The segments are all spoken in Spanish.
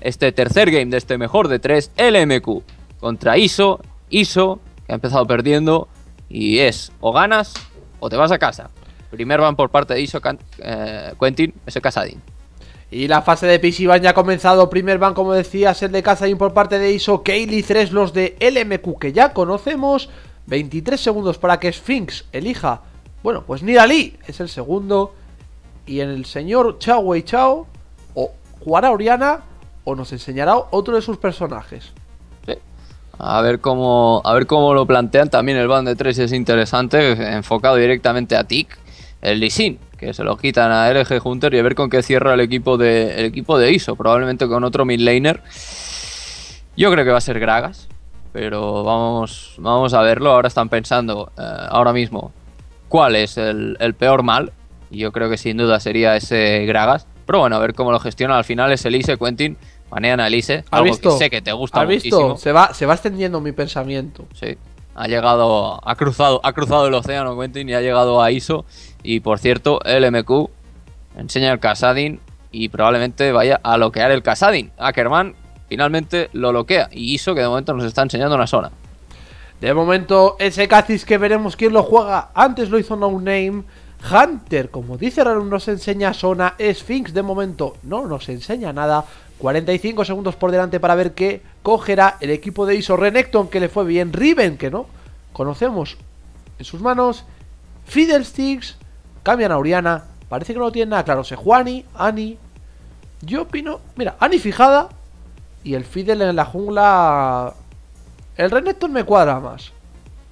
este tercer game de este mejor de tres, LMQ, contra ISO, ISO, que ha empezado perdiendo, y es o ganas o te vas a casa. Primer van por parte de ISO, eh, Quentin, ese Casadín. Y la fase de van ya ha comenzado. Primer van, como decías, el de Casadín por parte de ISO, Kaylee 3, los de LMQ que ya conocemos. 23 segundos para que Sphinx elija. Bueno, pues Nidali es el segundo. Y en el señor Chao Wei Chao jugará Oriana o nos enseñará otro de sus personajes. A ver cómo, a ver cómo lo plantean. También el band de 3 es interesante, enfocado directamente a Tic, el Lisin, que se lo quitan a LG Hunter y a ver con qué cierra el equipo de, equipo de ISO, probablemente con otro midlaner Yo creo que va a ser Gragas, pero vamos, vamos a verlo. Ahora están pensando, eh, ahora mismo, cuál es el, el peor mal. Y yo creo que sin duda sería ese Gragas pero bueno, a ver cómo lo gestiona. Al final es Elise, Quentin. Manean a Elise. Algo que sé que te gusta muchísimo. Se va, se va extendiendo mi pensamiento. Sí. Ha llegado, ha cruzado, ha cruzado el océano Quentin y ha llegado a ISO. Y por cierto, LMQ enseña el Casadin y probablemente vaya a loquear el Casadin. Ackerman ah, finalmente lo loquea. y ISO que de momento nos está enseñando una zona. De momento, ese Cacis que veremos quién lo juega. Antes lo hizo No Name. Hunter, como dice no nos enseña Sona, Sphinx de momento no nos enseña nada. 45 segundos por delante para ver qué cogerá el equipo de ISO. Renekton, que le fue bien. Riven, que no conocemos en sus manos. Fiddlesticks, cambian a Oriana. Parece que no tiene nada claro. Sejuani, Ani. Yo opino... Mira, Ani fijada y el Fidel en la jungla... El Renekton me cuadra más.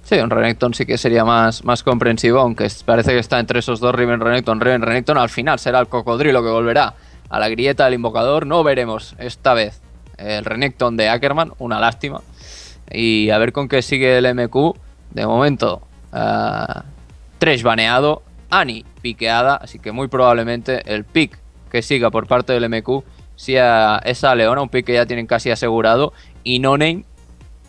Sí, un Renekton sí que sería más, más comprensivo, aunque parece que está entre esos dos Riven Renekton. Riven Renekton al final será el cocodrilo que volverá a la grieta del invocador. No veremos esta vez el Renekton de Ackerman, una lástima. Y a ver con qué sigue el MQ. De momento, eh, Tres baneado, Ani piqueada, así que muy probablemente el pick que siga por parte del MQ sea esa Leona, un pick que ya tienen casi asegurado. Y Nonen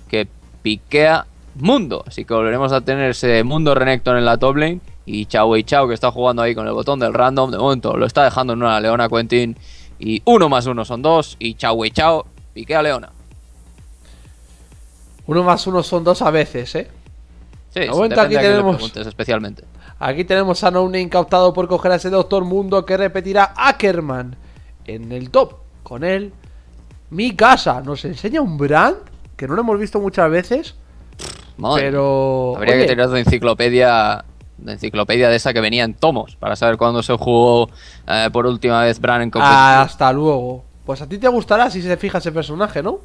que piquea mundo. Así que volveremos a tener ese mundo Renekton en la top lane. Y Chao y Chao, que está jugando ahí con el botón del random, de momento lo está dejando en una Leona Quentin. Y uno más uno son dos. Y Chao y Chao, piquea Leona. Uno más uno son dos a veces, ¿eh? Sí, de aquí tenemos. especialmente. Aquí tenemos a un incautado por coger a ese Doctor Mundo que repetirá Ackerman en el top. Con él, mi casa nos enseña un brand que no lo hemos visto muchas veces. Pero. Habría que tener una enciclopedia. De enciclopedia de esa que venía en tomos para saber cuándo se jugó eh, por última vez Bran en Hasta luego. Pues a ti te gustará si se fija ese personaje, ¿no?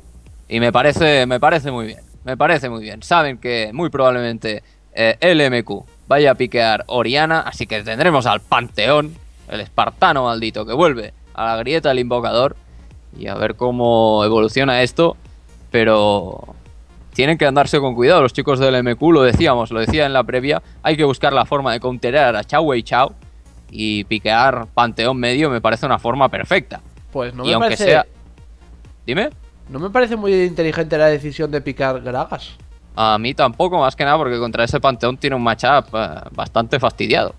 Y me parece, me parece muy bien. Me parece muy bien. Saben que muy probablemente eh, LMQ vaya a piquear Oriana, así que tendremos al Panteón, el espartano maldito que vuelve a la grieta del invocador y a ver cómo evoluciona esto. Pero tienen que andarse con cuidado. Los chicos del MQ lo decíamos, lo decía en la previa, hay que buscar la forma de counterar a Chao y Chao y piquear Panteón medio me parece una forma perfecta. Pues no me parece... Dime. No me parece muy inteligente la decisión de picar Gragas. A mí tampoco, más que nada, porque contra ese Panteón tiene un matchup eh, bastante fastidiado.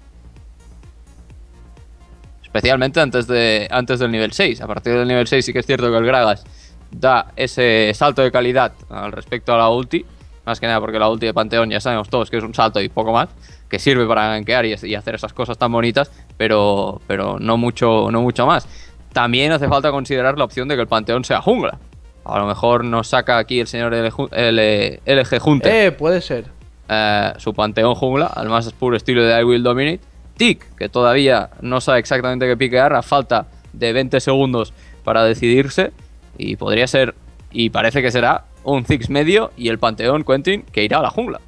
Especialmente antes, de, antes del nivel 6. A partir del nivel 6 sí que es cierto que el Gragas da ese salto de calidad al respecto a la ulti. Más que nada porque la ulti de Panteón ya sabemos todos que es un salto y poco más, que sirve para ganquear y, hacer esas cosas tan bonitas, pero, pero no, mucho, no mucho más. También hace falta considerar la opción de que el Panteón sea jungla. A lo mejor nos saca aquí el señor El LG junte Eh, puede ser. Eh, su Panteón jungla, al más puro estilo de I Will Dominate. Tick, que todavía no sabe exactamente qué piquear, a falta de 20 segundos para decidirse. Y podría ser, y parece que será, un Ziggs medio y el Panteón Quentin que irá a la jungla.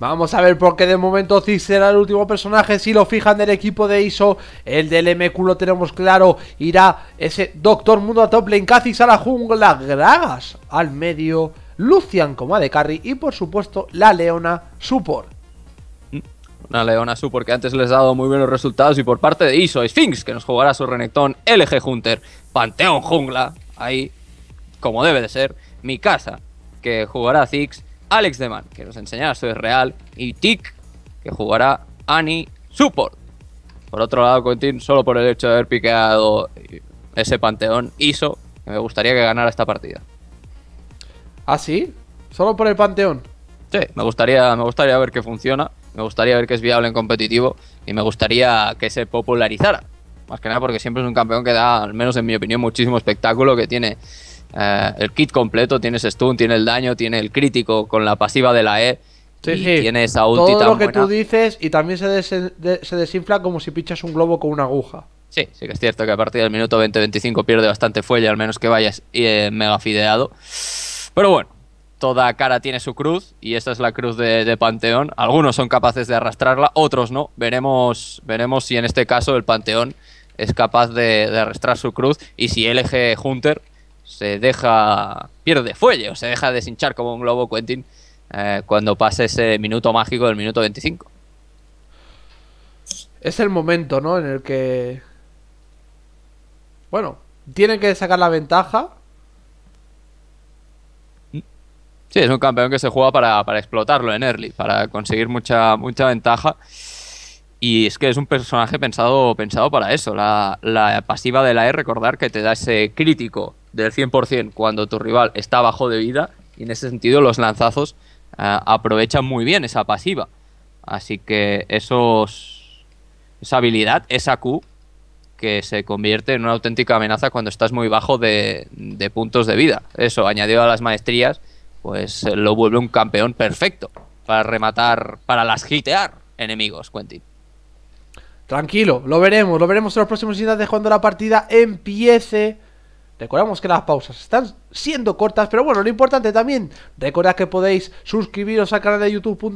Vamos a ver porque de momento Ziggs será el último personaje si lo fijan del equipo de ISO. El del MQ lo tenemos claro. Irá ese Doctor Mundo a top lane. Kha'Zix a la jungla. Gragas al medio. Lucian como a de carry. Y por supuesto la Leona support. Mm, una Leona support que antes les ha dado muy buenos resultados. Y por parte de ISO, Sphinx que nos jugará su Renekton LG Hunter. Panteón Jungla. Ahí como debe de ser, mi casa, que jugará Zix, Alex Deman, que nos enseñará su real, y Tic, que jugará Annie Support. Por otro lado, Quentin, solo por el hecho de haber piqueado ese panteón, hizo me gustaría que ganara esta partida. ¿Ah, sí? ¿Solo por el panteón? Sí, me gustaría, me gustaría ver que funciona, me gustaría ver que es viable en competitivo y me gustaría que se popularizara. Más que nada porque siempre es un campeón que da, al menos en mi opinión, muchísimo espectáculo, que tiene eh, el kit completo, tienes stun, tiene el daño, tiene el crítico con la pasiva de la E. Tiene esa Todo lo que tú dices y también se, desinfla como si Pichas un globo con una aguja. Sí, sí que es cierto que a partir del minuto 20-25 pierde bastante fuelle, al menos que vayas eh, mega fideado. Pero bueno, toda cara tiene su cruz y esa es la cruz de, Panteón. Algunos son capaces de arrastrarla, otros no. Veremos, veremos si en este caso el Panteón es capaz de, de arrastrar su cruz y si LG Hunter se deja, pierde fuelle o se deja deshinchar como un globo Quentin eh, cuando pase ese minuto mágico del minuto 25. Es el momento, ¿no? En el que... Bueno, tienen que sacar la ventaja. Sí, es un campeón que se juega para, para explotarlo en early, para conseguir mucha, mucha ventaja. Y es que es un personaje pensado, pensado para eso. La, la pasiva de la E, recordar que te da ese crítico del 100% cuando tu rival está bajo de vida y en ese sentido los lanzazos eh, aprovechan muy bien esa pasiva. Así que esos, esa habilidad, esa Q, que se convierte en una auténtica amenaza cuando estás muy bajo de, puntos de vida. Eso, añadido a las maestrías, pues eh, lo vuelve un campeón perfecto para rematar, para las gitear enemigos, Quentin. Tranquilo, lo veremos, lo veremos en los próximos días de cuando la partida empiece. Recordamos que las pausas están siendo cortas, pero bueno, lo importante también, recordad que podéis suscribiros al canal de youtube.com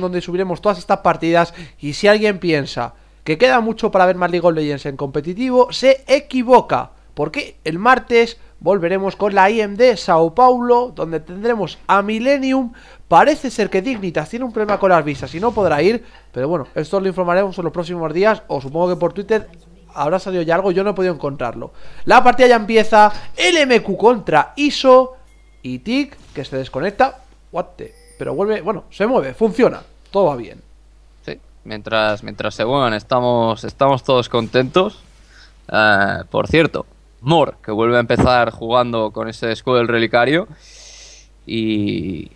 donde subiremos todas estas partidas y si alguien piensa que queda mucho para ver más League of Legends en competitivo, se equivoca, porque el martes volveremos con la IMD de Sao Paulo, donde tendremos a Millennium. Parece ser que Dignitas tiene un problema con las visas y no podrá ir, pero bueno, esto lo informaremos en los próximos días o supongo que por Twitter habrá salido ya algo, yo no he podido encontrarlo. La partida ya empieza, LMQ contra ISO y TIC, que se desconecta, what pero vuelve, bueno, se mueve, funciona, todo va bien. Sí, mientras, mientras se muevan estamos, estamos todos contentos. Eh, por cierto, Mor que vuelve a empezar jugando con ese escudo del relicario y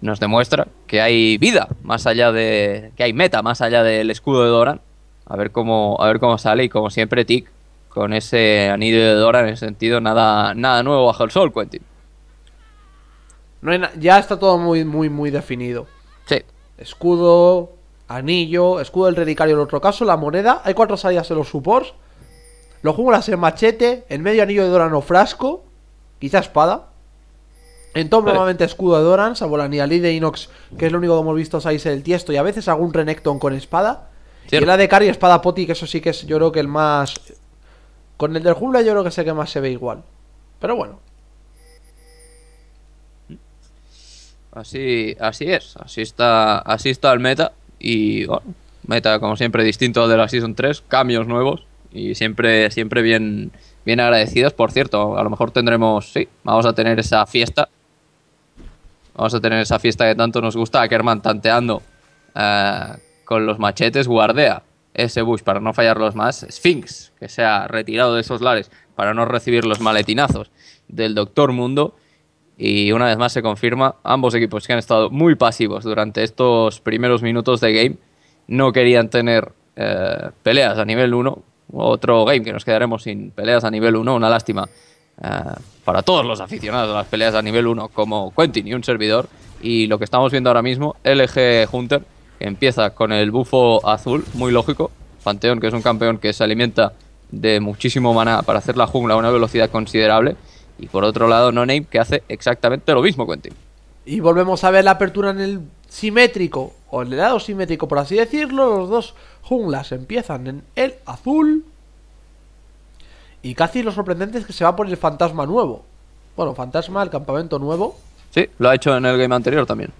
nos demuestra que hay vida más allá de... que hay meta más allá del escudo de Doran. A ver cómo, a ver cómo sale y como siempre Tic con ese anillo de Dora en el sentido, nada, nada nuevo bajo el sol, Quentin. ya está todo muy, muy, muy definido. Sí. Escudo, anillo, escudo del relicario en otro caso, la moneda. Hay cuatro salidas en los supports. Los junglas en machete, en medio anillo de Doran o frasco, quizá espada. En todo normalmente escudo de Doran, salvo la de Inox, que es lo único que hemos visto salirse el tiesto, y a veces algún Renekton con espada. Y la de Cari Espada Poti, que eso sí que es, yo creo que el más. Con el del Jungla, yo creo que sé que más se ve igual. Pero bueno. Así, así es, así está, así está el meta. Y bueno, meta como siempre distinto de la Season 3, cambios nuevos y siempre, siempre bien, bien agradecidos. Por cierto, a lo mejor tendremos, sí, vamos a tener esa fiesta. Vamos a tener esa fiesta que tanto nos gusta, Kerman tanteando eh, con los machetes guardea ese bush para no fallarlos más. Sphinx, que se ha retirado de esos lares para no recibir los maletinazos del Doctor Mundo. Y una vez más se confirma, ambos equipos que han estado muy pasivos durante estos primeros minutos de game no querían tener eh, peleas a nivel 1. Otro game que nos quedaremos sin peleas a nivel 1, una lástima eh, para todos los aficionados a las peleas a nivel 1 como Quentin y un servidor. Y lo que estamos viendo ahora mismo, LG Hunter empieza con el bufo azul, muy lógico. Panteón, que es un campeón que se alimenta de muchísimo maná para hacer la jungla a una velocidad considerable. Y por otro lado, No Name, que hace exactamente lo mismo, Quentin. Y volvemos a ver la apertura en el simétrico, o en el lado simétrico, por así decirlo. Los dos junglas empiezan en el azul. Y casi lo sorprendente es que se va por el fantasma nuevo. Bueno, fantasma, el campamento nuevo. Sí, lo ha hecho en el game anterior también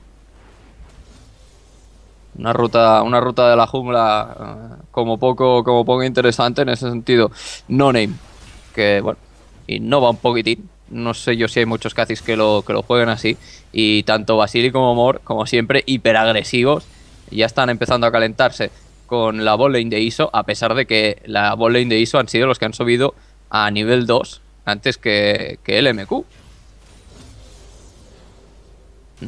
una ruta, una ruta de la jungla eh, como poco, como poco interesante en ese sentido. No name, que bueno, innova un poquitín. No sé yo si hay muchos cazis que lo, que lo jueguen así. Y tanto Basili como Mor, como siempre, hiperagresivos. Ya están empezando a calentarse con la botlane de ISO, a pesar de que la botlane de ISO han sido los que han subido a nivel 2 antes que, que MQ.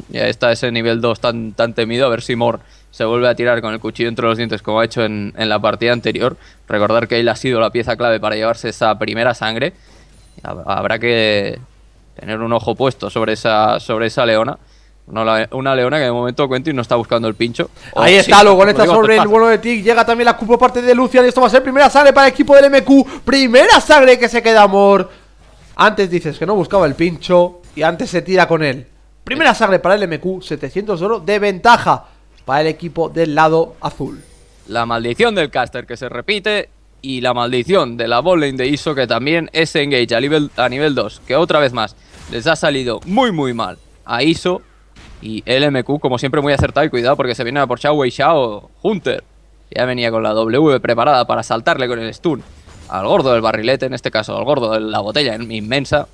Ya está ese nivel 2 tan, tan temido, a ver si Mor se vuelve a tirar con el cuchillo entre los dientes como ha hecho en, la partida anterior. Recordar que él ha sido la pieza clave para llevarse esa primera sangre. Habrá que tener un ojo puesto sobre esa, sobre esa leona. Una, leona que de momento y no está buscando el pincho. Ahí está, luego sobre el vuelo de Tick. Llega también la cupo parte de Lucian. Y esto va a ser primera sangre para el equipo del MQ. Primera sangre que se queda, amor. Antes dices que no buscaba el pincho. Y antes se tira con él. Primera sangre para el MQ. 700 oro de ventaja para el equipo del lado azul. La maldición del caster que se repite y la maldición de la bowling de ISO que también es engage a nivel, a nivel 2, que otra vez más les ha salido muy muy mal a ISO y el MQ como siempre muy acertado y cuidado porque se viene a por Xiao Wei Xiao Hunter. Ya venía con la W preparada para saltarle con el stun al gordo del barrilete, en este caso al gordo de la botella inmensa.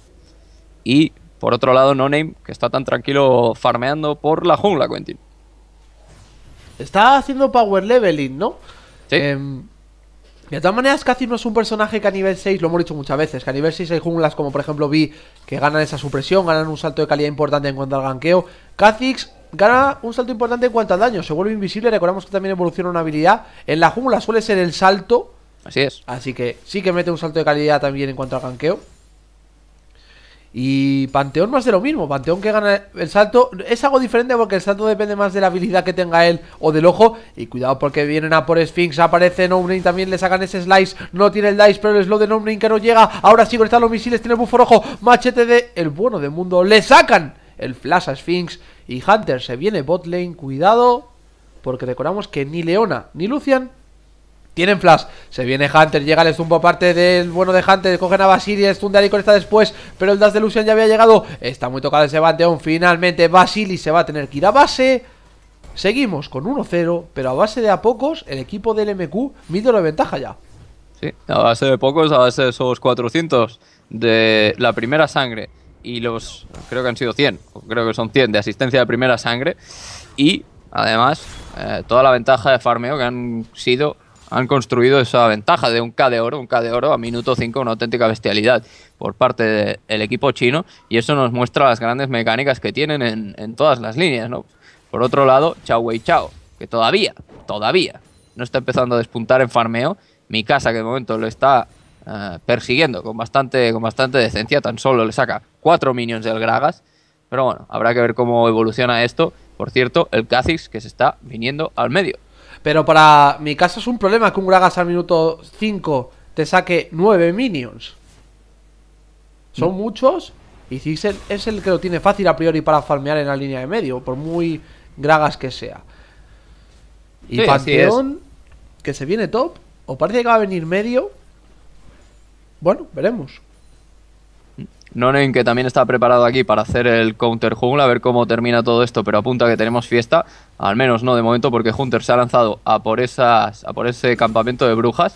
Y por otro lado, No Name, que está tan tranquilo farmeando por la jungla, Quentin. Está haciendo power leveling, ¿no? Sí. Em, de todas maneras, casi no es un personaje que a nivel 6, lo hemos dicho muchas veces, que a nivel 6 hay junglas como por ejemplo Vi, que ganan esa supresión, ganan un salto de calidad importante en cuanto al ganqueo. Kha'Zix gana un salto importante en cuanto al daño, se vuelve invisible, recordamos que también evoluciona una habilidad. En la jungla suele ser el salto. Así es. Así que sí que mete un salto de calidad también en cuanto al ganqueo. Y Panteón más de lo mismo. Panteón que gana el salto. Es algo diferente porque el salto depende más de la habilidad que tenga él o del ojo. Y cuidado porque vienen a por Sphinx. Aparece Omni También le sacan ese slice. No tiene el dice, pero el slow de nombre que no llega. Ahora sí conectan los misiles. Tiene el bufo rojo. Machete de el bueno de mundo. Le sacan el flash a Sphinx. Y Hunter se viene Botlane, Cuidado. Porque recordamos que ni Leona ni Lucian tienen flash, se viene Hunter, llega el zumbo aparte del bueno de Hunter, cogen a Basili, el stun de Alicor está después, pero el das de Lucian ya había llegado, está muy tocado ese Banteón, finalmente Basili se va a tener que ir a base, seguimos con 1-0, pero a base de a pocos el equipo del MQ mide la ventaja ya. Sí, a base de pocos, a base de esos 400 de la primera sangre y los, creo que han sido 100, creo que son 100 de asistencia de primera sangre y además eh, toda la ventaja de farmeo que han sido han construido esa ventaja de un K de oro, un K de oro a minuto 5, una auténtica bestialidad por parte del equipo chino y eso nos muestra las grandes mecánicas que tienen en, todas las líneas, Por otro lado, Chao Wei Chao, que todavía, todavía no está empezando a despuntar en farmeo, mi casa que de momento lo está eh, persiguiendo con bastante, con bastante decencia, tan solo le saca 4 minions del Gragas, pero bueno, habrá que ver cómo evoluciona esto. Por cierto, el Kha'Zix que se está viniendo al medio. Pero para mi caso es un problema que un Gragas al minuto 5 te saque 9 minions. Son mm. muchos y si es el que lo tiene fácil a priori para farmear en la línea de medio, por muy Gragas que sea. Y sí, que se viene top, o parece que va a venir medio. Bueno, veremos. Nonen, que también está preparado aquí para hacer el counter jungla, a ver cómo termina todo esto, pero apunta que tenemos fiesta, al menos no de momento, porque Hunter se ha lanzado a por, esas, por ese campamento de brujas.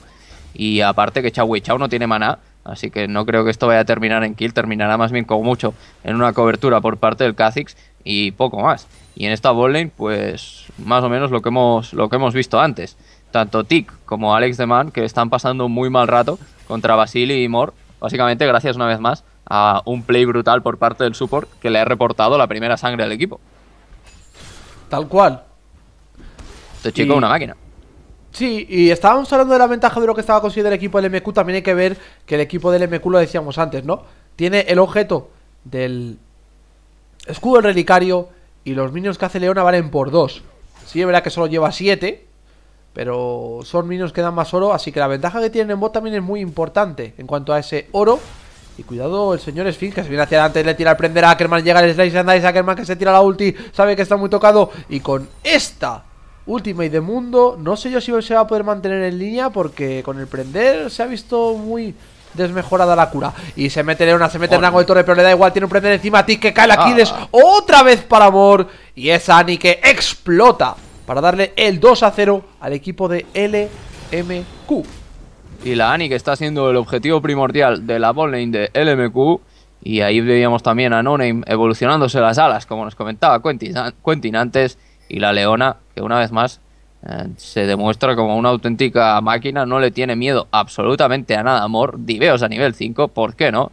Y aparte que Chau y Chau no tiene maná, así que no creo que esto vaya a terminar en kill, terminará más bien como mucho en una cobertura por parte del Kha'Zix y poco más. Y en esta bowling pues más o menos lo que hemos, lo que hemos visto antes. Tanto Tick como Alex de que están pasando muy mal rato contra Basili y Mor, básicamente gracias una vez más a un play brutal por parte del support que le ha reportado la primera sangre al equipo. Tal cual. Este chico es una máquina. Sí, y estábamos hablando de la ventaja de lo que estaba consiguiendo el equipo del MQ. También hay que ver que el equipo del MQ, lo decíamos antes, ¿no? Tiene el objeto del escudo relicario y los minions que hace Leona valen por dos Sí, es verdad que solo lleva siete pero son minions que dan más oro, así que la ventaja que tienen en bot también es muy importante en cuanto a ese oro y cuidado, el señor Sphinx que se viene hacia adelante, le tira el prender a Ackerman, llega el Slice and Dice, Ackerman que se tira la ulti, sabe que está muy tocado. Y con esta Ultimate de mundo, no sé yo si se va a poder mantener en línea porque con el prender se ha visto muy desmejorada la cura. Y se mete una, se mete en Rango de Torre, pero le da igual, tiene un prender encima, a ti que cae la Aquiles ah. otra vez para amor. Y es Annie que explota para darle el 2 a 0 al equipo de LMQ y la Ani, que está siendo el objetivo primordial de la botlane de LMQ. Y ahí veíamos también a Noname evolucionándose las alas, como nos comentaba Quentin, antes, y la Leona, que una vez más eh, se demuestra como una auténtica máquina, no le tiene miedo absolutamente a nada, amor. Diveos a nivel 5, ¿por qué no?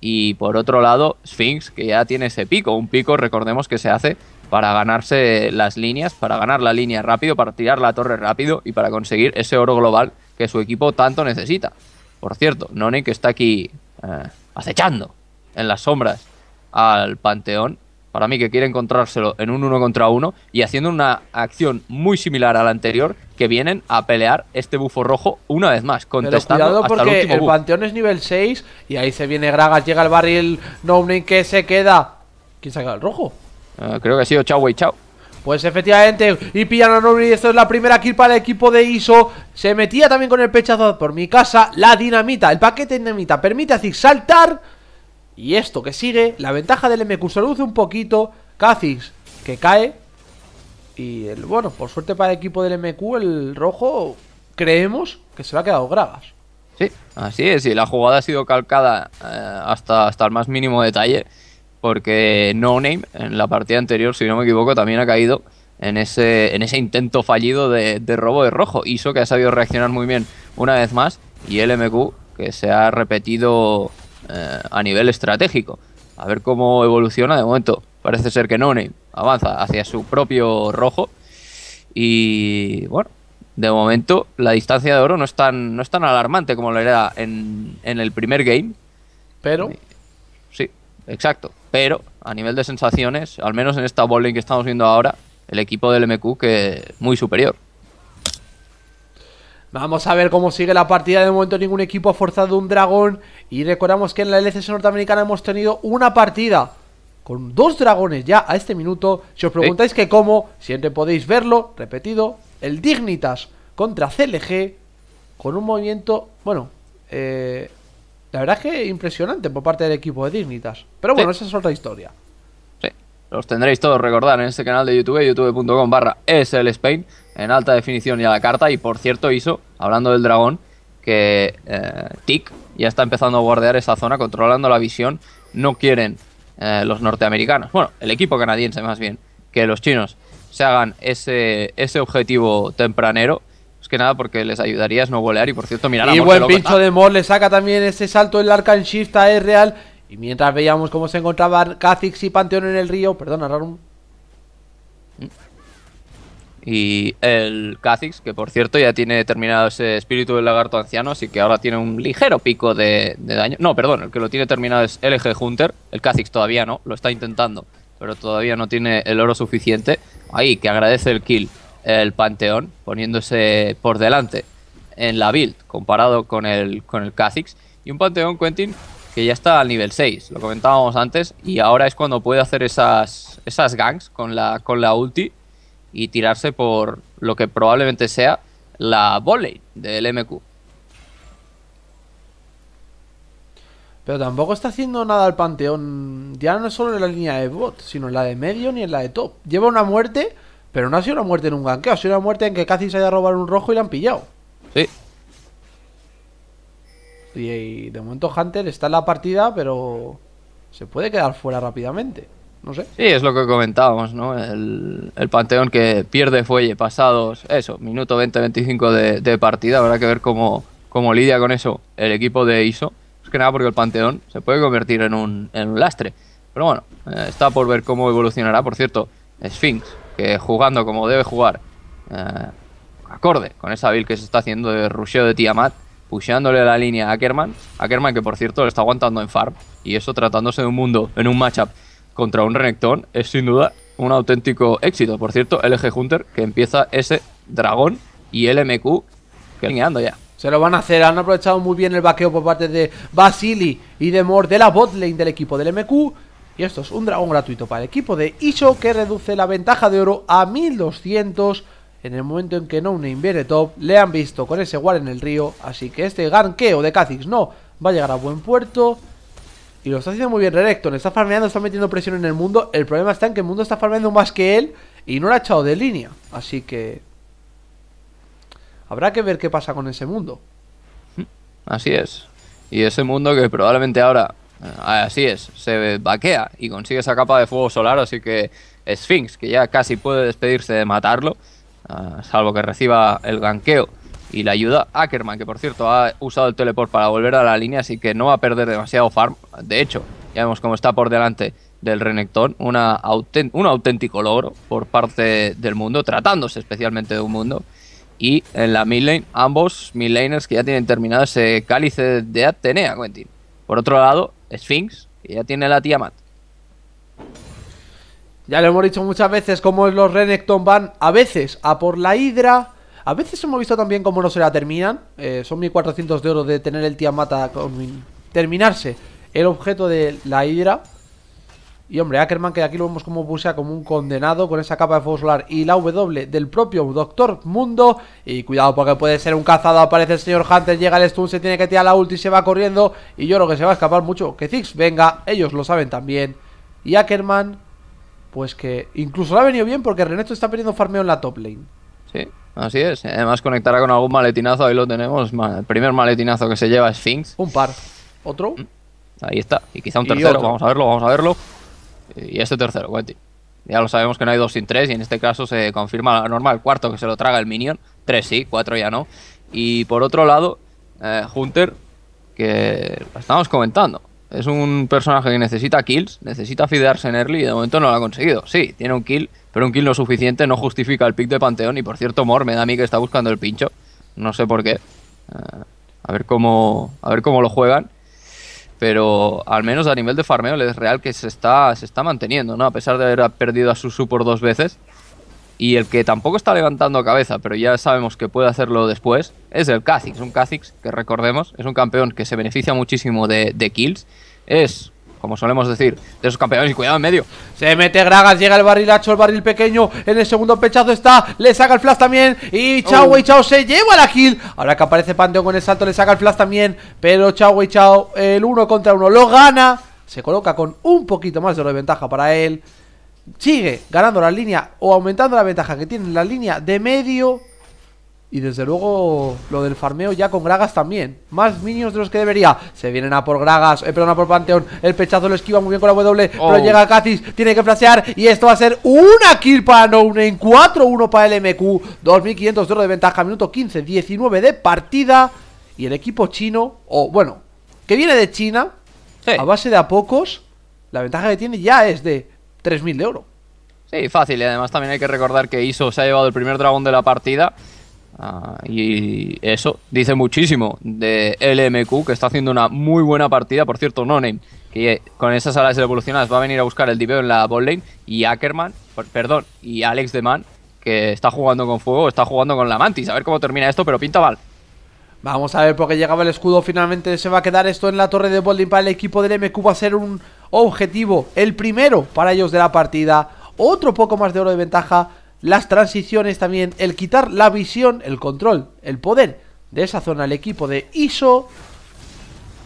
Y por otro lado, Sphinx, que ya tiene ese pico, un pico, recordemos que se hace para ganarse las líneas, para ganar la línea rápido, para tirar la torre rápido y para conseguir ese oro global que su equipo tanto necesita. Por cierto, None que está aquí eh, acechando en las sombras al Panteón, para mí que quiere encontrárselo en un uno contra uno y haciendo una acción muy similar a la anterior, que vienen a pelear este bufo rojo una vez más, contestando cuidado hasta el, el Panteón es nivel 6 y ahí se viene Gragas, llega el barril No que se queda. ¿Quién saca el rojo? Ah, creo que ha sido chao, y chao. Pues efectivamente, y pillan a Y esto es la primera kill para el equipo de ISO Se metía también con el pechazo por mi casa La dinamita, el paquete de dinamita permite a saltar Y esto que sigue, la ventaja del MQ se reduce un poquito Kha'Zix que cae Y el, bueno, por suerte para el equipo del MQ, el rojo Creemos que se le ha quedado Gragas Sí, así es, y la jugada ha sido calcada eh, hasta, hasta el más mínimo detalle porque No Name en la partida anterior, si no me equivoco, también ha caído en ese, en ese intento fallido de, robo de rojo. Iso que ha sabido reaccionar muy bien una vez más y LMQ que se ha repetido eh, a nivel estratégico. A ver cómo evoluciona de momento. Parece ser que No Name avanza hacia su propio rojo y bueno, de momento la distancia de oro no es tan, no es tan alarmante como lo era en, en el primer game. Pero... Sí, exacto. Pero a nivel de sensaciones, al menos en esta bowling que estamos viendo ahora, el equipo del MQ que muy superior. Vamos a ver cómo sigue la partida. De momento ningún equipo ha forzado un dragón. Y recordamos que en la LCS norteamericana hemos tenido una partida con dos dragones ya a este minuto. Si os preguntáis que cómo, siempre podéis verlo, repetido, el Dignitas contra CLG con un movimiento, bueno, eh, la verdad es que impresionante por parte del equipo de Dignitas. Pero bueno, esa es otra historia. Sí, los tendréis todos, recordar, en este canal de YouTube, youtube.com barra es el Spain, en alta definición y a la carta. Y por cierto, hizo hablando del dragón, que eh, Tic ya está empezando a guardear esa zona, controlando la visión. No quieren eh, los norteamericanos, bueno, el equipo canadiense más bien, que los chinos se hagan ese, ese objetivo tempranero que nada porque les ayudaría no golear y por cierto mira Y buen pincho ah. de Mor, le saca también ese salto el arca shift a Real y mientras veíamos cómo se encontraban Kha'Zix y Panteón en el río, perdona Rarum. Y el Kha'Zix, que por cierto ya tiene terminado ese espíritu del lagarto anciano, así que ahora tiene un ligero pico de, daño. No, perdón, el que lo tiene terminado es LG Hunter. El Kha'Zix todavía no, lo está intentando, pero todavía no tiene el oro suficiente. Ahí, que agradece el kill el Panteón, poniéndose por delante en la build comparado con el, con el Kha'Zix. Y un Panteón Quentin que ya está al nivel 6, lo comentábamos antes, y ahora es cuando puede hacer esas, esas ganks con la, con la ulti y tirarse por lo que probablemente sea la volley del MQ. Pero tampoco está haciendo nada el Panteón, ya no es solo en la línea de bot, sino en la de medio ni en la de top. Lleva una muerte pero no ha sido una muerte en un ganqueo, ha sido una muerte en que casi se haya robado un rojo y la han pillado. Sí. Y, de momento Hunter está en la partida, pero se puede quedar fuera rápidamente. No sé. Sí, es lo que comentábamos, ¿no? El, panteón que pierde fuelle pasados, eso, minuto 20-25 de, partida. Habrá que ver cómo, lidia con eso el equipo de ISO. Es que nada, porque el panteón se puede convertir en un, en un lastre. Pero bueno, eh, está por ver cómo evolucionará. Por cierto, Sphinx que jugando como debe jugar, eh, acorde con esa build que se está haciendo de rusheo de Tiamat, pusheándole la línea a Ackerman. Ackerman que por cierto le está aguantando en farm. Y eso tratándose de un mundo, en un matchup contra un Renekton, es sin duda un auténtico éxito. Por cierto, LG Hunter que empieza ese dragón y LMQ que alineando ya. Se lo van a hacer, han aprovechado muy bien el vaqueo por parte de Basili y de Mor de la botlane del equipo del MQ. Y esto es un dragón gratuito para el equipo de Iso que reduce la ventaja de oro a 1200 en el momento en que Noune invierte top. Le han visto con ese War en el río, así que este ganqueo de Kha'Zix no va a llegar a buen puerto. Y lo está haciendo muy bien le está farmeando, está metiendo presión en el mundo. El problema está en que el mundo está farmeando más que él y no lo ha echado de línea. Así que... Habrá que ver qué pasa con ese mundo. Así es. Y ese mundo que probablemente ahora Ah, así es, se vaquea y consigue esa capa de fuego solar, así que Sphinx, que ya casi puede despedirse de matarlo, ah, salvo que reciba el ganqueo y la ayuda Ackerman, que por cierto ha usado el teleport para volver a la línea, así que no va a perder demasiado farm. De hecho, ya vemos cómo está por delante del Renekton, una un auténtico logro por parte del mundo, tratándose especialmente de un mundo. Y en la mid lane, ambos mid que ya tienen terminado ese cálice de Atenea, Quentin. Por otro lado, Sphinx, que ya tiene la Tiamat. Ya lo hemos dicho muchas veces cómo los Renekton van a veces a por la Hidra. A veces hemos visto también cómo no se la terminan. Eh, son 1400 de oro de tener el Tiamat a terminarse el objeto de la Hidra. Y hombre, Ackerman, que aquí lo vemos como a como un condenado con esa capa de fuego solar y la W del propio Doctor Mundo. Y cuidado porque puede ser un cazado, aparece el señor Hunter, llega el stun, se tiene que tirar la ulti, se va corriendo. Y yo creo que se va a escapar mucho. Que Ziggs venga, ellos lo saben también. Y Ackerman, pues que incluso le ha venido bien porque Reneto está perdiendo farmeo en la top lane. Sí, así es. Además conectará con algún maletinazo, ahí lo tenemos. El primer maletinazo que se lleva es Sphinx. Un par. ¿Otro? Mm, ahí está. Y quizá un tercero. Vamos a verlo, vamos a verlo. Y este tercero, Guati. Ya lo sabemos que no hay dos sin tres y en este caso se confirma la norma. El cuarto que se lo traga el Minion. Tres sí, cuatro ya no. Y por otro lado, eh, Hunter, que lo estamos comentando. Es un personaje que necesita kills, necesita fidearse en early y de momento no lo ha conseguido. Sí, tiene un kill, pero un kill no suficiente, no justifica el pick de Panteón. Y por cierto, Mor me da a mí que está buscando el pincho. No sé por qué. Eh, a ver cómo. A ver cómo lo juegan pero al menos a nivel de farmeo es real que se está, se está manteniendo, ¿no? A pesar de haber perdido a su por dos veces. Y el que tampoco está levantando cabeza, pero ya sabemos que puede hacerlo después, es el Kha'Zix. Un Kha'Zix que recordemos, es un campeón que se beneficia muchísimo de, de kills. Es como solemos decir, de esos campeones. Y cuidado en medio. Se mete Gragas, llega el barrilacho, el barril pequeño. En el segundo pechazo está, le saca el flash también. Y Chao y oh. Chao se lleva la kill. Ahora que aparece Panteón con el salto, le saca el flash también. Pero Chao Chao, el uno contra uno, lo gana. Se coloca con un poquito más de ventaja para él. Sigue ganando la línea o aumentando la ventaja que tiene en la línea de medio. Y desde luego lo del farmeo ya con Gragas también Más minions de los que debería Se vienen a por Gragas, eh, perdón, a por Panteón El pechazo lo esquiva muy bien con la W Pero oh. llega Cacis, tiene que flashear Y esto va a ser una kill para No en 4-1 para el MQ 2500 de oro de ventaja, minuto 15, 19 de partida Y el equipo chino O bueno, que viene de China A base de a pocos La ventaja que tiene ya es de 3000 de oro Sí, fácil, y además también hay que recordar que Iso se ha llevado el primer dragón de la partida Ah, y eso dice muchísimo de LMQ, que está haciendo una muy buena partida. Por cierto, No que con esas alas evolucionadas va a venir a buscar el diveo en la bot lane. Y Ackerman, perdón, y Alex Deman, que está jugando con fuego, está jugando con la mantis. A ver cómo termina esto, pero pinta mal. Vamos a ver, porque llegaba el escudo. Finalmente se va a quedar esto en la torre de bowling para el equipo del MQ. Va a ser un objetivo, el primero para ellos de la partida. Otro poco más de oro de ventaja las transiciones también, el quitar la visión, el control, el poder de esa zona al equipo de ISO.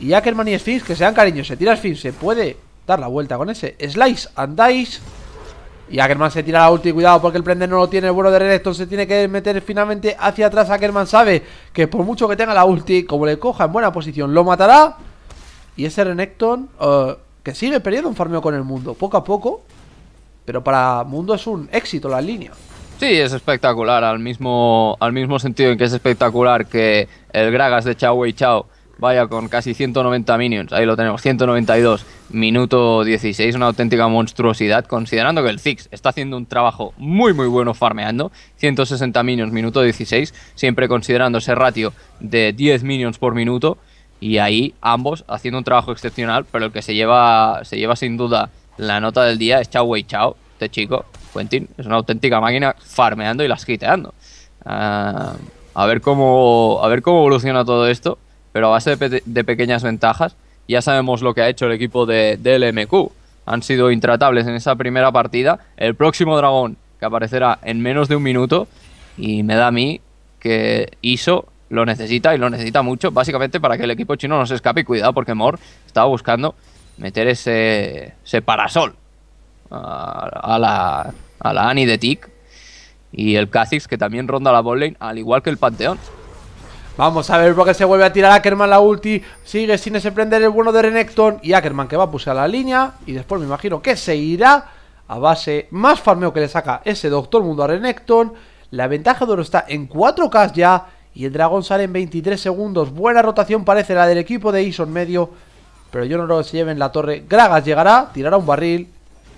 Y Ackerman y Sphinx, que sean cariños, se tira Sphinx, se puede dar la vuelta con ese Slice and Dice. Y Ackerman se tira la ulti, cuidado porque el prender no lo tiene el vuelo de Renekton Se tiene que meter finalmente hacia atrás Ackerman sabe que por mucho que tenga la ulti Como le coja en buena posición, lo matará Y ese Renekton eh, Que sigue perdiendo un farmeo con el mundo Poco a poco pero para Mundo es un éxito la línea. Sí, es espectacular, al mismo, al mismo sentido en que es espectacular que el Gragas de Chao Wei Chao vaya con casi 190 minions, ahí lo tenemos, 192, minuto 16, una auténtica monstruosidad, considerando que el Zix está haciendo un trabajo muy muy bueno farmeando, 160 minions, minuto 16, siempre considerando ese ratio de 10 minions por minuto, y ahí ambos haciendo un trabajo excepcional, pero el que se lleva, se lleva sin duda la nota del día es Chao Wei Chao. Este chico, Quentin, es una auténtica máquina farmeando y las quiteando. Ah, a, ver cómo, a ver cómo evoluciona todo esto, pero a base de, pequeñas ventajas. Ya sabemos lo que ha hecho el equipo de, de, LMQ. Han sido intratables en esa primera partida. El próximo dragón que aparecerá en menos de un minuto. Y me da a mí que ISO lo necesita y lo necesita mucho, básicamente para que el equipo chino no se escape. cuidado, porque Mor estaba buscando meter ese, parasol a, la, Annie de Tick. y el Kha'Zix que también ronda la botlane al igual que el Panteón. Vamos a ver porque se vuelve a tirar Ackerman la ulti Sigue sin ese prender el bueno de Renekton Y Ackerman que va a a la línea Y después me imagino que se irá A base más farmeo que le saca ese Doctor Mundo a Renekton La ventaja de oro está en 4K ya Y el dragón sale en 23 segundos Buena rotación parece la del equipo de Ison medio pero yo no creo que se lleven la torre. Gragas llegará, tirará un barril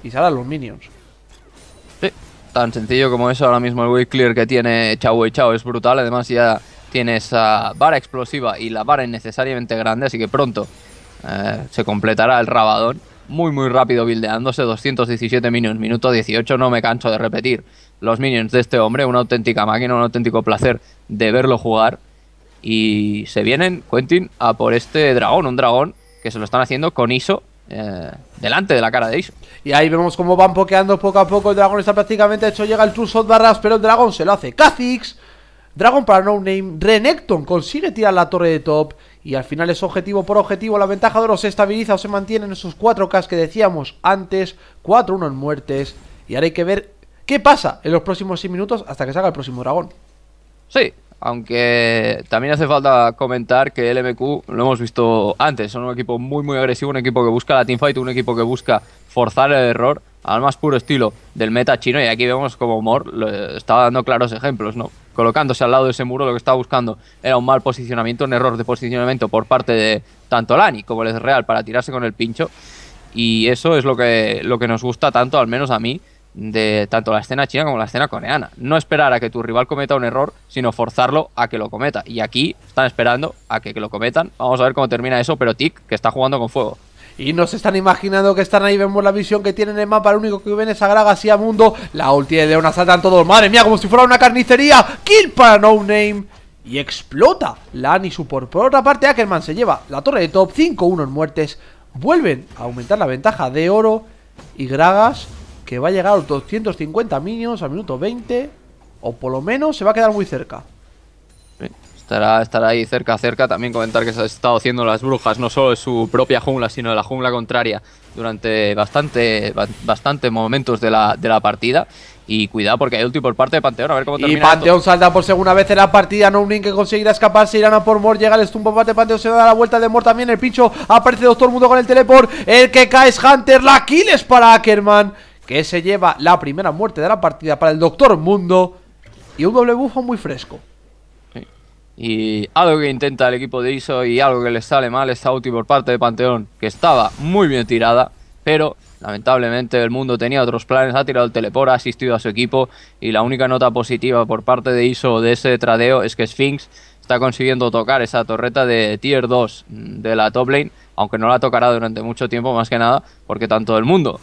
y saldrán los minions. Sí, tan sencillo como eso. Ahora mismo el way clear que tiene Chao y Chao es brutal. Además ya tiene esa vara explosiva y la vara innecesariamente grande. Así que pronto eh, se completará el rabadón. Muy, muy rápido buildeándose. 217 minions, minuto 18. No me canso de repetir los minions de este hombre. Una auténtica máquina, un auténtico placer de verlo jugar. Y se vienen, Quentin, a por este dragón. Un dragón que se lo están haciendo con ISO eh, delante de la cara de ISO. Y ahí vemos cómo van pokeando poco a poco. El dragón está prácticamente hecho. Llega el True Shot barras, pero el dragón se lo hace Kha'Zix. Dragón para No Name. Renekton consigue tirar la torre de top. Y al final es objetivo por objetivo. La ventaja de oro se estabiliza o se mantiene en esos 4K que decíamos antes. 4-1 en muertes. Y ahora hay que ver qué pasa en los próximos 6 minutos hasta que salga el próximo dragón. Sí, aunque también hace falta comentar que el MQ lo hemos visto antes. Son un equipo muy, muy agresivo, un equipo que busca la teamfight, un equipo que busca forzar el error al más puro estilo del meta chino. Y aquí vemos como Mor estaba dando claros ejemplos, ¿no? Colocándose al lado de ese muro, lo que estaba buscando era un mal posicionamiento, un error de posicionamiento por parte de tanto Lani como el Real para tirarse con el pincho. Y eso es lo que, lo que nos gusta tanto, al menos a mí, de tanto la escena china como la escena coreana. No esperar a que tu rival cometa un error, sino forzarlo a que lo cometa. Y aquí están esperando a que, lo cometan. Vamos a ver cómo termina eso, pero Tic, que está jugando con fuego. Y no se están imaginando que están ahí, vemos la visión que tienen en el mapa, lo único que ven es a Gragas y a Mundo. La ulti de una saltan todos, madre mía, como si fuera una carnicería. Kill para No Name. Y explota la su por, por otra parte, Ackerman se lleva la torre de top, 5-1 en muertes. Vuelven a aumentar la ventaja de oro y Gragas que va a llegar a los 250 minions a minuto 20. O por lo menos se va a quedar muy cerca. Estará, estará ahí cerca, cerca. También comentar que se ha estado haciendo las brujas, no solo de su propia jungla, sino de la jungla contraria durante bastante, bastante momentos de la, partida. Y cuidado porque hay ulti por parte de Panteón, a ver cómo termina. Y Panteón salta por segunda vez en la partida. No un link que conseguirá escaparse. Irán a por Mor. Llega el estumbo por parte de Panteón. Se da la vuelta de Mor también. El pincho aparece el Mundo con el teleport. El que cae es Hunter. La kill es para Ackerman que se lleva la primera muerte de la partida para el Doctor Mundo y un doble bufo muy fresco. Y algo que intenta el equipo de ISO y algo que le sale mal esta ulti por parte de Panteón, que estaba muy bien tirada, pero lamentablemente el mundo tenía otros planes, ha tirado el teleport, ha asistido a su equipo y la única nota positiva por parte de ISO de ese tradeo es que Sphinx está consiguiendo tocar esa torreta de tier 2 de la top lane, aunque no la tocará durante mucho tiempo más que nada porque tanto el mundo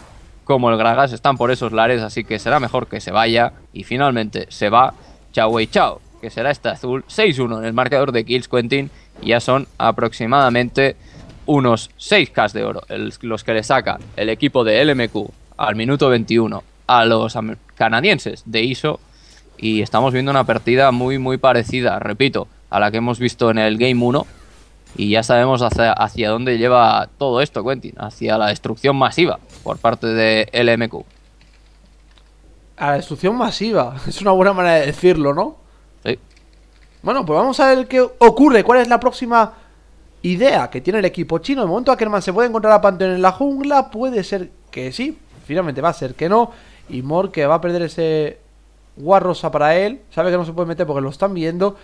como el Gragas están por esos lares, así que será mejor que se vaya. Y finalmente se va Chao y Chao, que será este azul 6-1 en el marcador de Kills Quentin. Y ya son aproximadamente unos 6K de oro los que le saca el equipo de LMQ al minuto 21 a los canadienses de ISO. Y estamos viendo una partida muy, muy parecida, repito, a la que hemos visto en el Game 1 y ya sabemos hacia, dónde lleva todo esto, Quentin, hacia la destrucción masiva por parte de LMQ. A la destrucción masiva, es una buena manera de decirlo, ¿no? Sí. Bueno, pues vamos a ver qué ocurre, cuál es la próxima idea que tiene el equipo chino. De momento Ackerman se puede encontrar a Pantheon en la jungla, puede ser que sí, finalmente va a ser que no. Y Mor que va a perder ese Guarrosa para él, sabe que no se puede meter porque lo están viendo.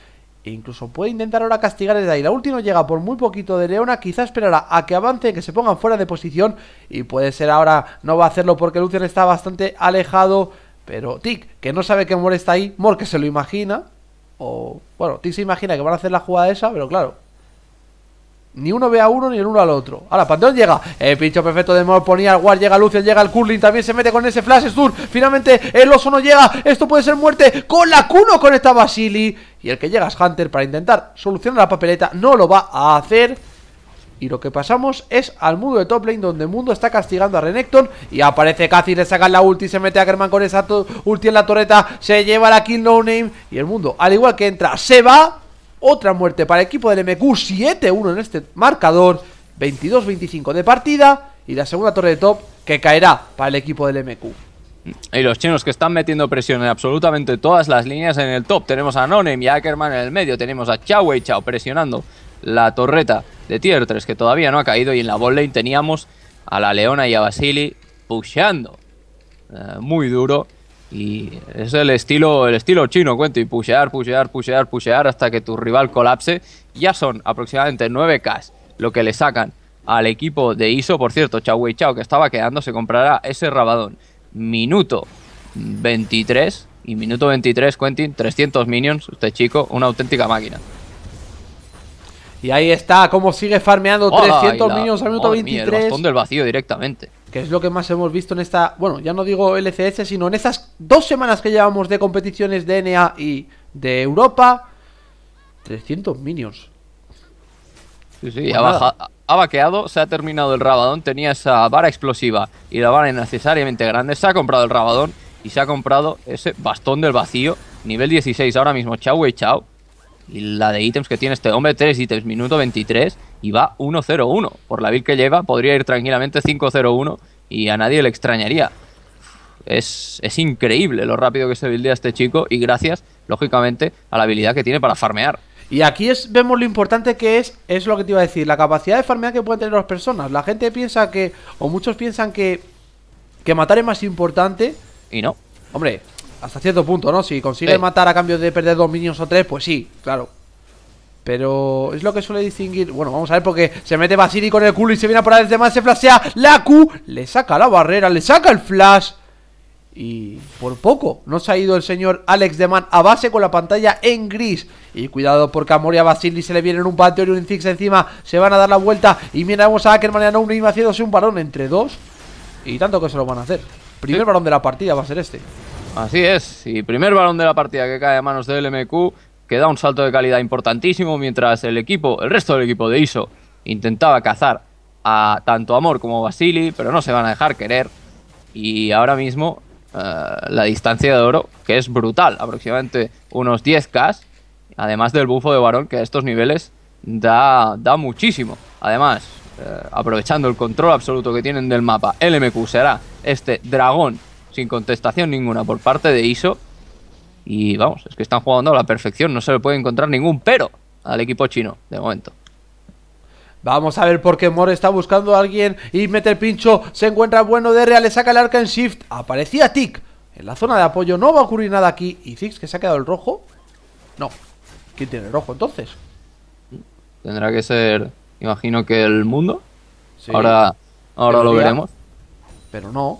E incluso puede intentar ahora castigar desde ahí. La última llega por muy poquito de Leona. Quizá esperará a que avance, que se pongan fuera de posición. Y puede ser ahora, no va a hacerlo porque Lucian está bastante alejado. Pero Tick, que no sabe que Mor está ahí. Mor que se lo imagina. O, bueno, Tick se imagina que van a hacer la jugada esa, pero claro, ni uno ve a uno ni el uno al otro. Ahora, Panteón llega. El pincho perfecto de Mor ponía al Llega Lucio. llega el Curling. También se mete con ese flash Stur. Finalmente el oso no llega. Esto puede ser muerte. Con la Cuno con esta Basili. Y el que llega es Hunter para intentar solucionar la papeleta. No lo va a hacer. Y lo que pasamos es al mundo de top lane Donde Mundo está castigando a Renekton Y aparece Kazi, le sacan la ulti Se mete a Kerman con esa ulti en la torreta Se lleva la kill no name Y el mundo, al igual que entra, se va otra muerte para el equipo del MQ, 7-1 en este marcador, 22-25 de partida y la segunda torre de top que caerá para el equipo del MQ. Y los chinos que están metiendo presión en absolutamente todas las líneas en el top. Tenemos a Nonem y Ackerman en el medio. Tenemos a Chao y Chao presionando la torreta de tier 3 que todavía no ha caído. Y en la bot lane teníamos a la Leona y a Basili pusheando. Eh, muy duro y es el estilo, el estilo chino, cuento, y pushear, pushear, pushear, pushear hasta que tu rival colapse. Ya son aproximadamente 9K lo que le sacan al equipo de ISO. Por cierto, Chao Wei Chao, que estaba quedando, se comprará ese rabadón. Minuto 23 y minuto 23, Quentin, 300 minions. Usted, chico, una auténtica máquina. Y ahí está, cómo sigue farmeando 300 minions al minuto 23. el bastón del vacío directamente es lo que más hemos visto en esta, bueno, ya no digo LCS, sino en estas dos semanas que llevamos de competiciones de NA y de Europa, 300 minions. Sí, sí, ha, baqueado se ha terminado el rabadón, tenía esa vara explosiva y la vara innecesariamente grande, se ha comprado el rabadón y se ha comprado ese bastón del vacío, nivel 16 ahora mismo, chao y chao. Y la de ítems que tiene este hombre, 3 ítems, minuto 23, y va 1-0-1. Por la build que lleva, podría ir tranquilamente 5-0-1 y a nadie le extrañaría. Es, es, increíble lo rápido que se a este chico y gracias, lógicamente, a la habilidad que tiene para farmear. Y aquí es, vemos lo importante que es, es lo que te iba a decir, la capacidad de farmear que pueden tener las personas. La gente piensa que, o muchos piensan que, que matar es más importante. Y no. Hombre, hasta cierto punto, ¿no? Si consigue matar a cambio de perder dos minions o tres, pues sí, claro. Pero es lo que suele distinguir. Bueno, vamos a ver porque se mete Basili con el culo y se viene a por el Deman, se flashea. La Q le saca la barrera, le saca el flash. Y por poco no se ha ido el señor Alex Deman a base con la pantalla en gris. Y cuidado porque a Moria Basili se le en un patio y un Zix encima. Se van a dar la vuelta. Y miramos a Ackerman y a Noumim haciéndose un varón entre dos. Y tanto que se lo van a hacer. Primer varón de la partida va a ser este. Así es, y primer balón de la partida que cae a manos del MQ, que da un salto de calidad importantísimo mientras el equipo, el resto del equipo de ISO, intentaba cazar a tanto Amor como Basili, pero no se van a dejar querer. Y ahora mismo eh, la distancia de oro, que es brutal, aproximadamente unos 10K, además del bufo de varón, que a estos niveles da, da muchísimo. Además, eh, aprovechando el control absoluto que tienen del mapa, LMQ será este dragón sin contestación ninguna por parte de ISO. Y vamos, es que están jugando a la perfección, no se le puede encontrar ningún pero al equipo chino, de momento. Vamos a ver por qué More está buscando a alguien y mete el pincho, se encuentra bueno de Real, le saca el arca en shift, aparecía Tick. En la zona de apoyo no va a ocurrir nada aquí. ¿Y Zix que se ha quedado el rojo? No. ¿Quién tiene el rojo entonces? Tendrá que ser, imagino que el mundo. Ahora, ahora lo veremos. Pero no.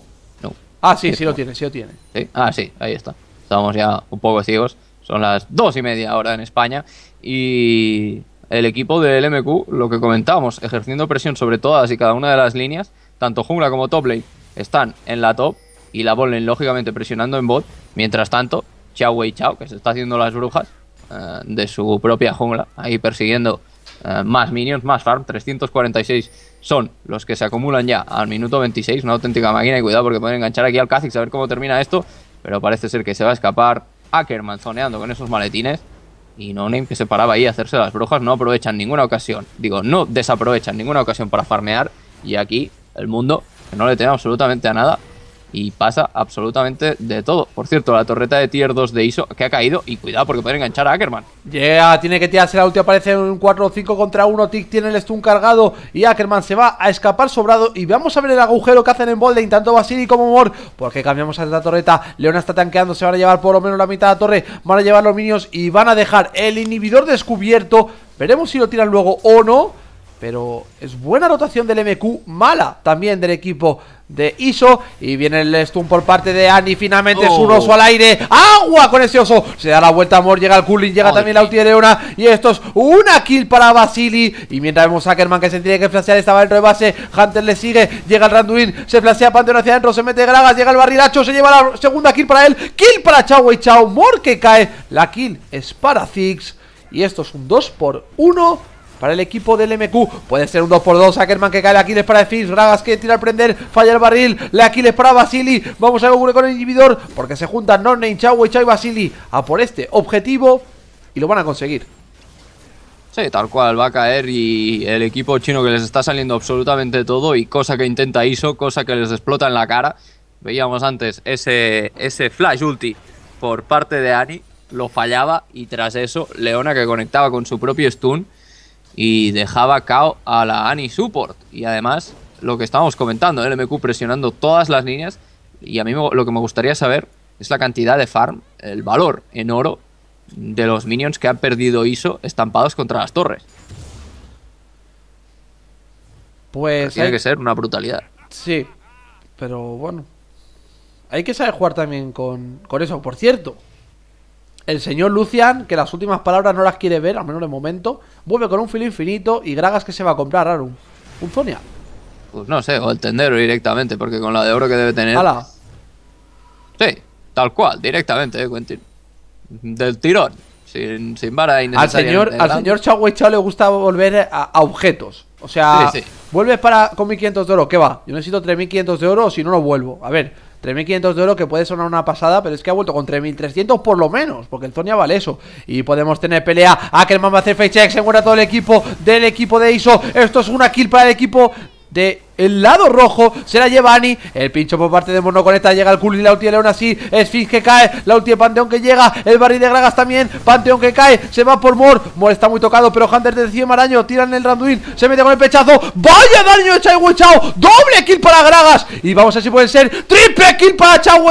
Ah, sí, sí lo tiene, sí lo tiene. Ah, sí, ahí está. Estamos ya un poco ciegos. Son las dos y media ahora en España. Y el equipo del MQ, lo que comentábamos, ejerciendo presión sobre todas y cada una de las líneas, tanto jungla como top lane, están en la top y la volen, lógicamente, presionando en bot. Mientras tanto, Chao Wei Chao, que se está haciendo las brujas eh, de su propia jungla, ahí persiguiendo eh, más minions, más farm, 346 son los que se acumulan ya al minuto 26, una auténtica máquina y cuidado porque pueden enganchar aquí al Kha'Zix a ver cómo termina esto, pero parece ser que se va a escapar Ackerman zoneando con esos maletines y No Name que se paraba ahí a hacerse las brujas, no aprovechan ninguna ocasión, digo, no desaprovechan ninguna ocasión para farmear y aquí el mundo que no le teme absolutamente a nada y pasa absolutamente de todo. Por cierto, la torreta de tier 2 de ISO que ha caído y cuidado porque puede enganchar a Ackerman. Yeah, tiene que tirarse la última, aparece un 4-5 contra 1, Tick tiene el stun cargado y Ackerman se va a escapar sobrado y vamos a ver el agujero que hacen en Bolden tanto Basili como Mor, porque cambiamos a la torreta, Leona está tanqueando, se van a llevar por lo menos la mitad de la torre, van a llevar los minions y van a dejar el inhibidor descubierto, veremos si lo tiran luego o no. Pero es buena rotación del MQ, mala también del equipo de ISO. Y viene el stun por parte de Ani. Finalmente es un oh. oso al aire. ¡Agua con ese oso! Se da la vuelta Mor Llega el cooling. Llega también la ulti de Leona. Y esto es una kill para Basili. Y mientras vemos a Ackerman que se tiene que flashear. Estaba dentro de base. Hunter le sigue. Llega el Randuin. Se flashea Panteón hacia adentro. Se mete Gragas. Llega el barrilacho. Se lleva la segunda kill para él. Kill para Chao y Chao. Mor que cae. La kill es para Ziggs. Y esto es un 2 por 1 para el equipo del MQ. Puede ser un 2x2. Ackerman que cae Aquiles para Fizz Ragas que tira al prender. Falla el barril. Le Aquiles para Basili. Vamos a ver con el inhibidor. Porque se juntan Norne, Chau, y Basili a por este objetivo. Y lo van a conseguir. Sí, tal cual va a caer y el equipo chino que les está saliendo absolutamente todo y cosa que intenta ISO, cosa que les explota en la cara. Veíamos antes ese, ese flash ulti por parte de Ani, lo fallaba y tras eso Leona que conectaba con su propio stun y dejaba cao a la ani Support. Y además, lo que estábamos comentando, el MQ presionando todas las líneas. Y a mí lo que me gustaría saber es la cantidad de farm, el valor en oro de los minions que han perdido ISO estampados contra las torres. Pues. Tiene hay... que ser una brutalidad. Sí, pero bueno. Hay que saber jugar también con, con eso. Por cierto, el señor Lucian, que las últimas palabras no las quiere ver, al menos de momento, vuelve con un filo infinito y Gragas que se va a comprar, raro. Un Zonia. Pues no sé, o el tendero directamente, porque con la de oro que debe tener. ¡Hala! Sí, tal cual, directamente, eh, Quentin. Del tirón, sin, sin vara Al señor, al señor le gusta volver a, objetos. O sea, vuelve vuelves para, con 1500 de oro, ¿qué va? Yo necesito 3500 de oro, si no, lo vuelvo. A ver, 3.500 de oro que puede sonar una pasada, pero es que ha vuelto con 3.300 por lo menos, porque el Zonia vale eso. Y podemos tener pelea. que va a hacer face que se muera todo el equipo del equipo de ISO. Esto es una kill para el equipo de el lado rojo se la lleva Annie El pincho por parte de esta llega al cool y la ulti de León así. Esfinge que cae. La ulti Panteón que llega. El barril de Gragas también. Panteón que cae. Se va por Mor. Mor está muy tocado, pero Hunter decide Maraño. Tiran el Randuin. Se mete con el pechazo. Vaya daño de Chao Doble kill para Gragas. Y vamos a ver si pueden ser. Triple kill para Chao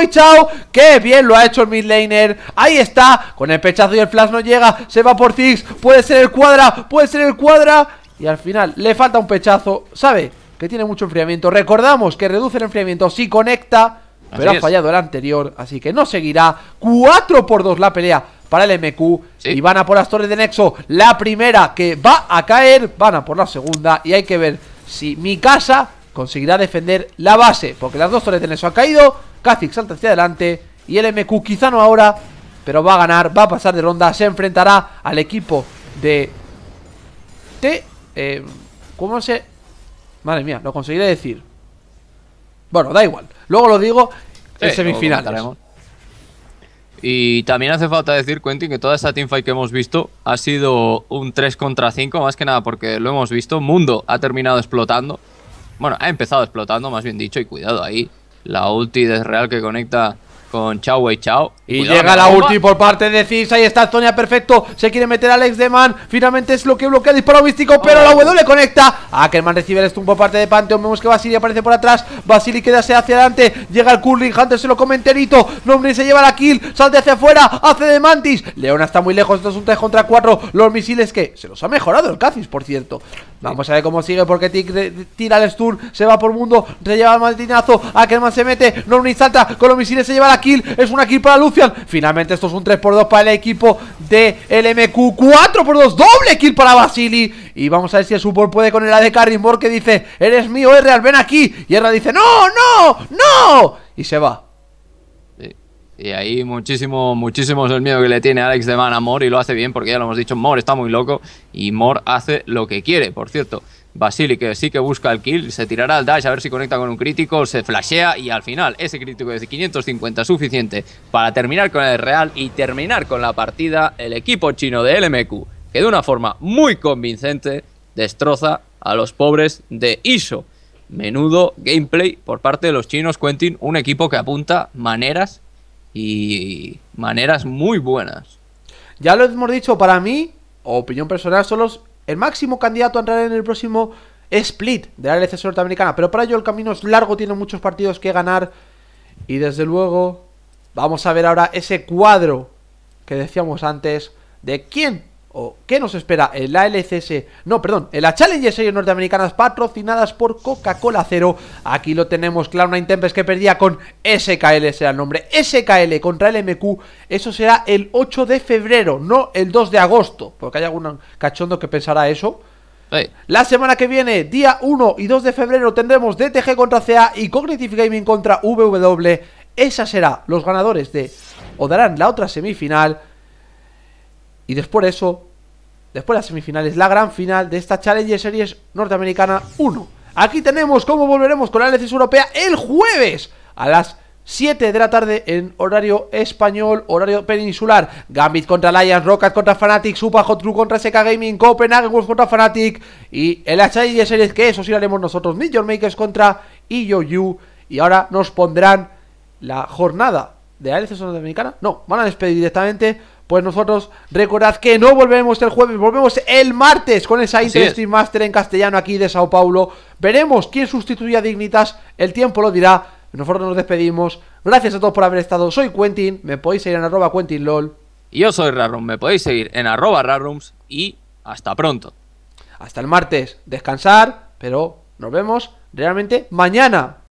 Qué bien lo ha hecho el midlaner. Ahí está. Con el pechazo y el flash no llega. Se va por Tix. Puede ser el cuadra. Puede ser el cuadra. Y al final le falta un pechazo. ¿Sabe? que tiene mucho enfriamiento. Recordamos que reduce el enfriamiento si conecta, pero ha fallado el anterior, así que no seguirá. 4 por 2 la pelea para el MQ. Y van a por las torres de Nexo. La primera que va a caer, van a por la segunda. Y hay que ver si mi casa conseguirá defender la base, porque las dos torres de Nexo han caído. Kha'Zix salta hacia adelante y el MQ quizá no ahora, pero va a ganar, va a pasar de ronda, se enfrentará al equipo de... Eh, ¿Cómo se...? Madre mía, lo conseguiré decir. Bueno, da igual. Luego lo digo en semifinal semifinales. Y también hace falta decir, Quentin, que toda esta teamfight que hemos visto ha sido un 3 contra 5, más que nada porque lo hemos visto. Mundo ha terminado explotando. Bueno, ha empezado explotando, más bien dicho, y cuidado ahí. La ulti de Real que conecta con Chao Wei Chao. Y llega la ulti por parte de Cis. Ahí está Sonia perfecto. Se quiere meter Alex de Man. Finalmente es lo que bloquea el disparo místico. Pero la W conecta. Ackerman recibe el stun por parte de Pantheon. Vemos que Basili aparece por atrás. Basili queda hacia adelante. Llega el Curling. Hunter se lo come enterito. Nombre se lleva la kill. Salte hacia afuera. Hace de Mantis. Leona está muy lejos. Esto es un 3 contra 4. Los misiles que se los ha mejorado el Cacis por cierto. Vamos a ver cómo sigue. Porque tira el stun. Se va por mundo. Se el martinazo. Ackerman se mete. Normni salta. Con los misiles se lleva la kill, es una kill para Lucian Finalmente esto es un 3x2 para el equipo de LMQ 4x2, doble kill para Basili Y vamos a ver si el support puede con el de Carry que dice Eres mío, Erreal, ven aquí Y Erreal dice, no, no, no Y se va y ahí muchísimo, muchísimo es el miedo que le tiene Alex de Man a Mor y lo hace bien porque ya lo hemos dicho, Mor está muy loco y Mor hace lo que quiere, por cierto. Basili, que sí que busca el kill, se tirará al dash a ver si conecta con un crítico, se flashea y al final ese crítico de 550 suficiente para terminar con el Real y terminar con la partida el equipo chino de LMQ, que de una forma muy convincente destroza a los pobres de ISO. Menudo gameplay por parte de los chinos, Quentin, un equipo que apunta maneras y maneras muy buenas. Ya lo hemos dicho, para mí, opinión personal, solo el máximo candidato a entrar en el próximo split de la LCS norteamericana. Pero para ello el camino es largo, tiene muchos partidos que ganar. Y desde luego, vamos a ver ahora ese cuadro que decíamos antes de quién qué nos espera en la LCS, no, perdón, en la Challenger Series norteamericanas patrocinadas por Coca-Cola Cero. Aquí lo tenemos, claro, una Intempest que perdía con SKL, será el nombre, SKL contra LMQ. Eso será el 8 de febrero, no el 2 de agosto, porque hay algún cachondo que pensará eso. La semana que viene, día 1 y 2 de febrero, tendremos DTG contra CA y Cognitive Gaming contra VW. E. Esa será los ganadores de. o darán la otra semifinal. Y después de eso, Después de las semifinales, la gran final de esta Challenger Series norteamericana 1. Aquí tenemos cómo volveremos con la LCS europea el jueves a las 7 de la tarde en horario español, horario peninsular. Gambit contra Lions, Rocket contra Fnatic, Supa Hot True contra SK Gaming, Copenhagen World contra Fnatic y el Challenger Series que eso sí lo haremos nosotros, Million Makers contra IOU. Y ahora nos pondrán la jornada de la LCS Norteamericana. No, van a despedir directamente pues nosotros recordad que no volvemos el jueves, volvemos el martes con esa Interesting Master en castellano aquí de Sao Paulo. Veremos quién sustituye a Dignitas, el tiempo lo dirá. Nosotros nos despedimos. Gracias a todos por haber estado. Soy Quentin, me podéis seguir en arroba QuentinLol. Y yo soy Rarum, me podéis seguir en arroba Rarums y hasta pronto. Hasta el martes, descansar, pero nos vemos realmente mañana.